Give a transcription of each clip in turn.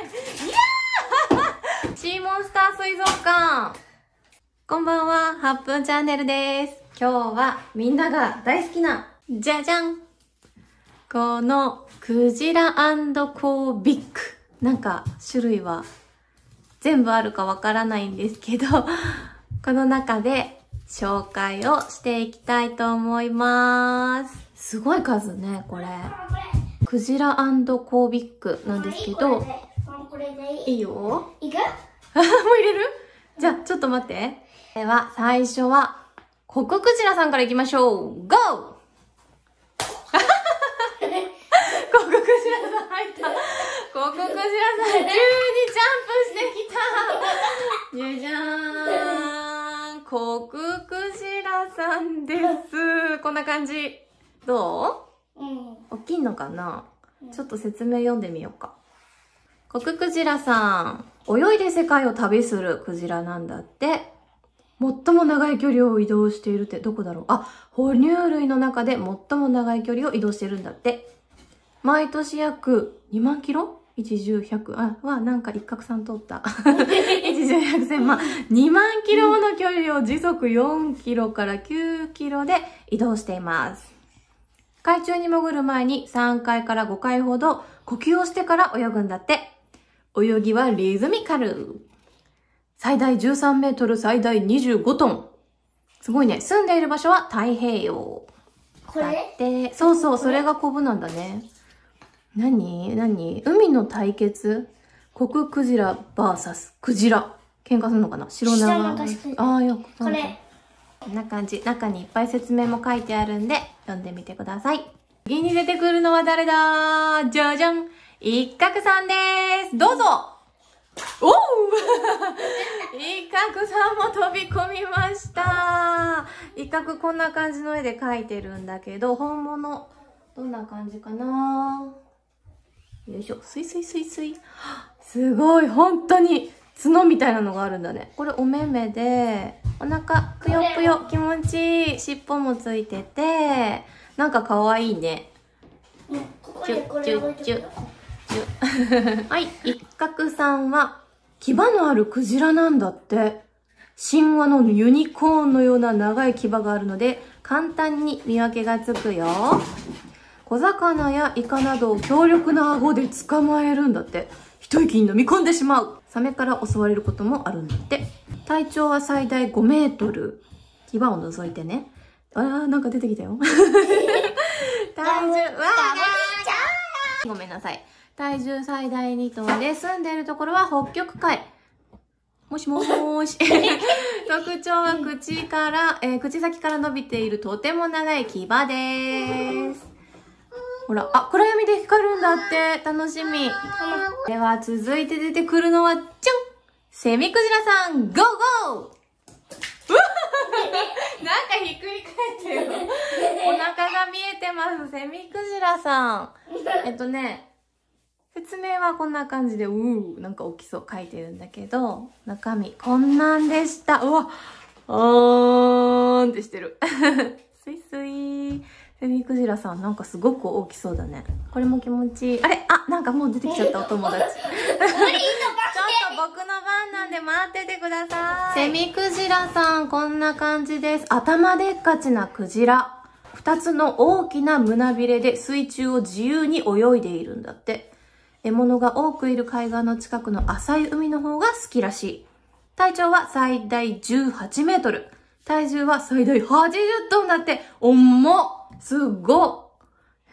シーモンスター水族館こんばんは、プ分チャンネルです。今日はみんなが大好きな、じゃじゃんこのクジラコービック。なんか種類は全部あるかわからないんですけど、この中で紹介をしていきたいと思います。すごい数ね、これ。クジラコービックなんですけど、れでいいいいよ。いく もう入れるじゃあ、ちょっと待って。では、最初は、コククジラさんからいきましょう。GO! コククジラさん入った。コククジラさん、急にジャンプしてきた。じゃじゃーん。コククジラさんです。こんな感じ。どううん。大きいのかな、うん、ちょっと説明読んでみようか。コククジラさん。泳いで世界を旅するクジラなんだって。最も長い距離を移動しているってどこだろうあ、哺乳類の中で最も長い距離を移動してるんだって。毎年約2万キロ一重百あはなんか一角さん通った 一重百千万2万キロもの距離を時速4キロから9キロで移動しています海中に潜る前に3回から5回ほど呼吸をしてから泳ぐんだって泳ぎはリズミカル。最大13メートル、最大25トン。すごいね。住んでいる場所は太平洋。これて、そうそう、それがコブなんだね。何何海の対決コククジラサスクジラ。喧嘩するのかな白長。ああ、よく。これ。こんな感じ。中にいっぱい説明も書いてあるんで、読んでみてください。次に出てくるのは誰だじゃじゃん一角さんです。どうぞおう 一角さんも飛び込みました。一角こんな感じの絵で描いてるんだけど、本物、どんな感じかなよいしょ、スイスイスイスイ。すごい、本当に角みたいなのがあるんだね。これお目目で、お腹ぷよぷよ気持ちいい。尻尾もついてて、なんかかわいいね。チュッチュッチュッ。はい、一角さんは、牙のあるクジラなんだって。神話のユニコーンのような長い牙があるので、簡単に見分けがつくよ。小魚やイカなどを強力な顎で捕まえるんだって。一息に飲み込んでしまう。サメから襲われることもあるんだって。体長は最大5メートル。牙を除いてね。あー、なんか出てきたよ。単 純、わーごめんなさい。体重最大2トンで、住んでいるところは北極海。もしもーし。特徴は口から、えー、口先から伸びているとても長い牙です。ほら、あ、暗闇で光るんだって、楽しみ。では、続いて出てくるのは、じゃんセミクジラさん、ゴーゴー なんかひっくり返ってるお腹が見えてます、セミクジラさん。えっとね、説明はこんな感じで、うー、なんか大きそう書いてるんだけど、中身こんなんでした。うわ、あーんってしてる。すいすい。フェミクジラさん、なんかすごく大きそうだね。これも気持ちいい。あれあ、なんかもう出てきちゃったお友達。ちょっと僕の番なんで待っててください。セミクジラさん、こんな感じです。頭でっかちなクジラ。二つの大きな胸びれで水中を自由に泳いでいるんだって。獲物が多くいる海岸の近くの浅い海の方が好きらしい。体長は最大18メートル。体重は最大80トンだって、重っすごっ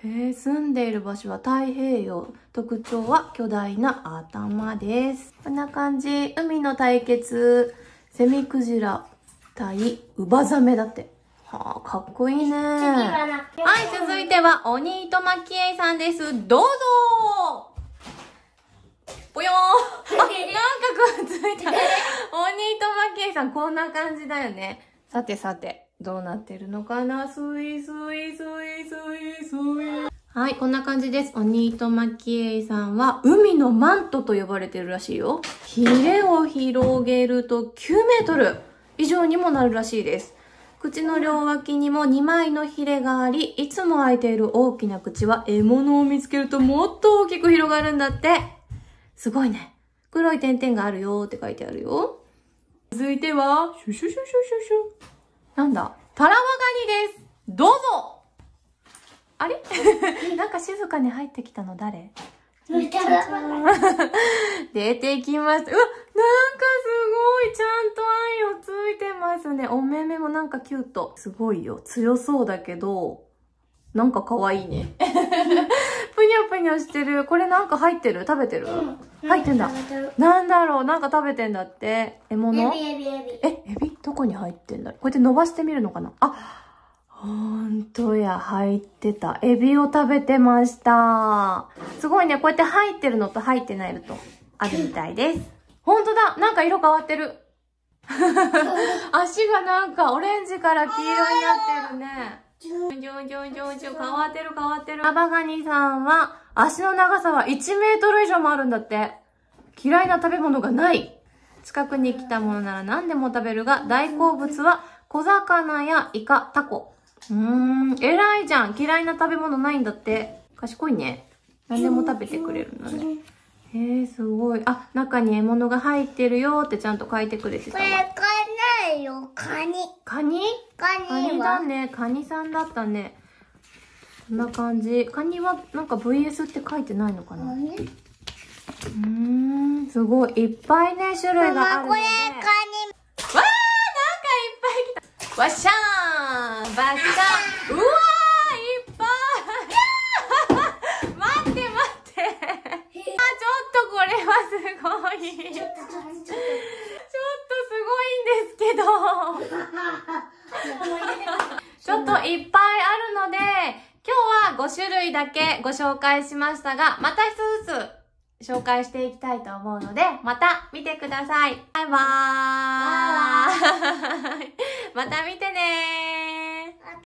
へえ、住んでいる場所は太平洋。特徴は巨大な頭です。こんな感じ。海の対決。セミクジラ対ウバザメだって。はあ、かっこいいね。はい、続いては、鬼トマキエイさんです。どうぞついた。おニとまきえいさん、こんな感じだよね。さてさて、どうなってるのかなスイスイスイスイスイ。はい、こんな感じです。おにいとまきえいさんは、海のマントと呼ばれてるらしいよ。ヒレを広げると9メートル以上にもなるらしいです。口の両脇にも2枚のヒレがあり、いつも開いている大きな口は獲物を見つけるともっと大きく広がるんだって。すごいね。黒い点々があるよって書いてあるよ。続いては、シュシュシュシュシュシュ。なんだタラワガニです。どうぞあれ なんか静かに入ってきたの誰出てきました。うわ、なんかすごい、ちゃんと愛をついてますね。お目目もなんかキュート。すごいよ。強そうだけど、なんか可愛いね。ぷにゃぷにゃしてる。これなんか入ってる食べてる、うん入ってんだ。なんだろうなんか食べてんだって。獲物エビエビエビ。え、エビどこに入ってんだろうこうやって伸ばしてみるのかなあほんとや、入ってた。エビを食べてました。すごいね、こうやって入ってるのと入ってないのとあるみたいです。ほんとだなんか色変わってる。足がなんかオレンジから黄色になってるね。じゅんじゅんじゅんじゅんじゅん。変わってる変わってる。アバガニさんは、足の長さは1メートル以上もあるんだって。嫌いな食べ物がない。近くに来たものなら何でも食べるが、大好物は小魚やイカ、タコ。うーん、偉いじゃん。嫌いな食べ物ないんだって。賢いね。何でも食べてくれるのね。へえー、すごい。あ、中に獲物が入ってるよってちゃんと書いてくれてたこれ、カないよ、カニ。カニカニだね。カニさんだったね。こんな感じ。カニはなんか VS って書いてないのかな、うん、んすごい。いっぱいね、種類があるのママこれ、カニ。わーなんかいっぱい来た。わっしゃーんバッサー5種類だけご紹介しましたが、また一つずつ紹介していきたいと思うので、また見てください。バイバーイ。また見てね